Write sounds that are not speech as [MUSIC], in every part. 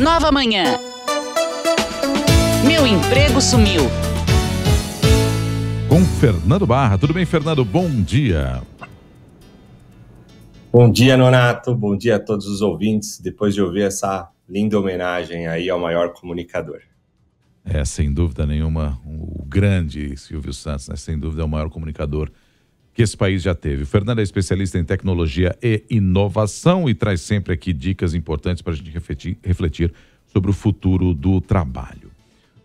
Nova Manhã. Meu emprego sumiu. Com Fernando Barra. Tudo bem, Fernando? Bom dia. Bom dia, Nonato. Bom dia a todos os ouvintes. Depois de ouvir essa linda homenagem aí ao maior comunicador. É, sem dúvida nenhuma, o grande Silvio Santos, né? sem dúvida, é o maior comunicador que esse país já teve. O Fernando é especialista em tecnologia e inovação e traz sempre aqui dicas importantes para a gente refletir, refletir, sobre o futuro do trabalho.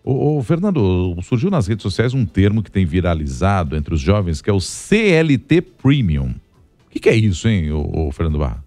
Ô, Fernando, surgiu nas redes sociais um termo que tem viralizado entre os jovens, que é o CLT Premium. O que, que é isso, hein, o Fernando Barra?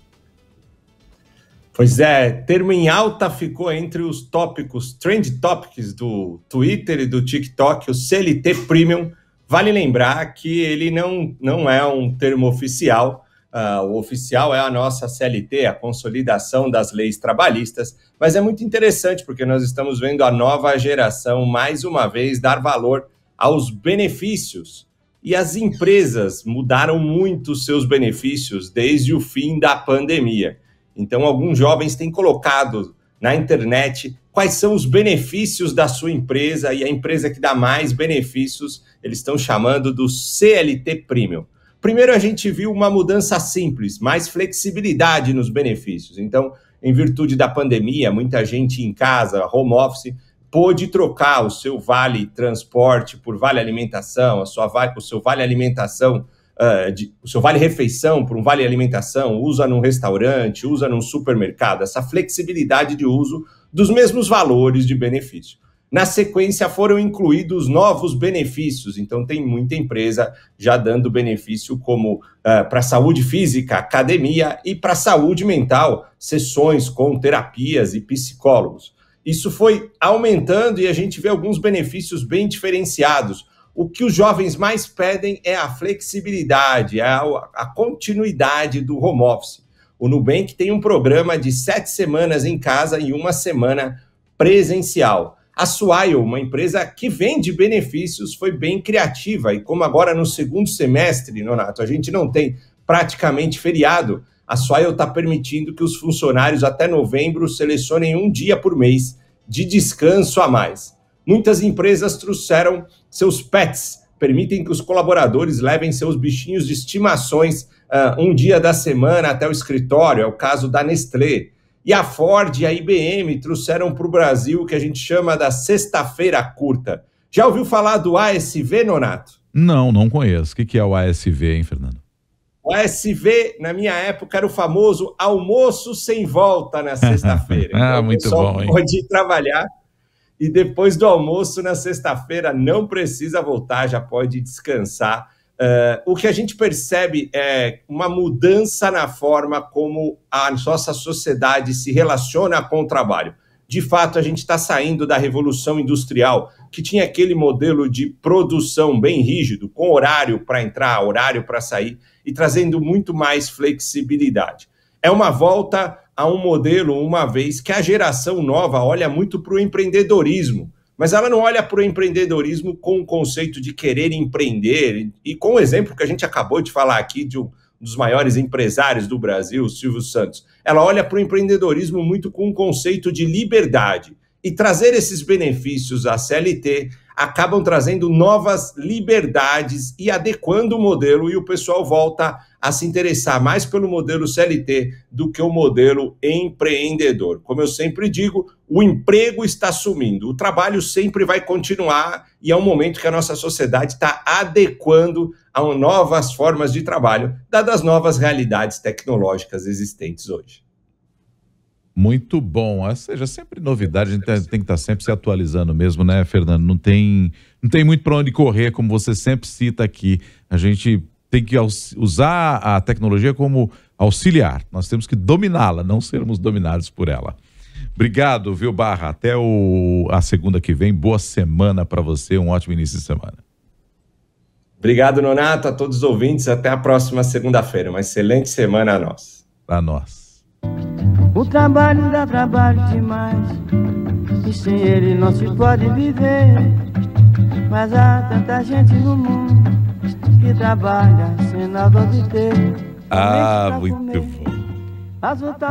Pois é, termo em alta ficou entre os tópicos, trend topics do Twitter e do TikTok, o CLT Premium Vale lembrar que ele não, não é um termo oficial, uh, o oficial é a nossa CLT, a Consolidação das Leis Trabalhistas, mas é muito interessante porque nós estamos vendo a nova geração, mais uma vez, dar valor aos benefícios. E as empresas mudaram muito seus benefícios desde o fim da pandemia. Então, alguns jovens têm colocado na internet quais são os benefícios da sua empresa e a empresa que dá mais benefícios, eles estão chamando do CLT Premium. Primeiro, a gente viu uma mudança simples, mais flexibilidade nos benefícios. Então, em virtude da pandemia, muita gente em casa, home office, pôde trocar o seu vale transporte por vale alimentação, a sua vale, o seu vale alimentação, uh, de, o seu vale refeição por um vale alimentação, usa num restaurante, usa num supermercado. Essa flexibilidade de uso dos mesmos valores de benefício. Na sequência foram incluídos novos benefícios, então tem muita empresa já dando benefício como uh, ah, para saúde física, academia e para saúde mental, sessões com terapias e psicólogos. Isso foi aumentando e a gente vê alguns benefícios bem diferenciados. O que os jovens mais pedem é a flexibilidade, é a, a continuidade do home office o Nubank tem um programa de sete semanas em casa e uma semana presencial. A Suaio, uma empresa que vende benefícios, foi bem criativa e como agora no segundo semestre, Nonato, a gente não tem praticamente feriado, a Suaio está permitindo que os funcionários até novembro selecionem um dia por mês de descanso a mais. Muitas empresas trouxeram seus pets permitem que os colaboradores levem seus bichinhos de estimações uh, um dia da semana até o escritório, é o caso da Nestlé. E a Ford e a IBM trouxeram para o Brasil o que a gente chama da sexta-feira curta. Já ouviu falar do ASV, Nonato? Não, não conheço. O que é o ASV, hein, Fernando? O ASV, na minha época, era o famoso almoço sem volta na [LAUGHS] sexta-feira. ah, então, muito bom, hein? Pode trabalhar e depois do almoço, na sexta-feira, não precisa voltar, já pode descansar. Uh, o que a gente percebe é uma mudança na forma como a nossa sociedade se relaciona com o trabalho. De fato, a gente está saindo da revolução industrial, que tinha aquele modelo de produção bem rígido, com horário para entrar, horário para sair, e trazendo muito mais flexibilidade. É uma volta a um modelo, uma vez que a geração nova olha muito para o empreendedorismo, mas ela não olha para o empreendedorismo com o conceito de querer empreender e com o exemplo que a gente acabou de falar aqui de um dos maiores empresários do Brasil, Silvio Santos. Ela olha para o empreendedorismo muito com o conceito de liberdade e trazer esses benefícios à CLT, acabam trazendo novas liberdades e adequando o modelo, e o pessoal volta a se interessar mais pelo modelo CLT do que o modelo empreendedor. Como eu sempre digo, o emprego está sumindo, o trabalho sempre vai continuar e é um momento que a nossa sociedade está adequando a novas formas de trabalho, dadas as novas realidades tecnológicas existentes hoje. Muito bom. Ou seja, sempre novidade, a gente tem, que estar tá sempre se atualizando mesmo, né, Fernando? Não tem, não tem muito para onde correr, como você sempre cita aqui. A gente tem que usar a tecnologia como auxiliar. Nós temos que dominá-la, não sermos dominados por ela. Obrigado, viu, Barra? Até o, a segunda que vem. Boa semana para você, um ótimo início de semana. Obrigado, Nonato, a todos os ouvintes. Até a próxima segunda-feira. Uma excelente semana a nós. A nós. O trabalho dá trabalho demais E sem ele não se pode viver Mas há tanta gente no mundo Que trabalha sem nada obter Ah, muito bom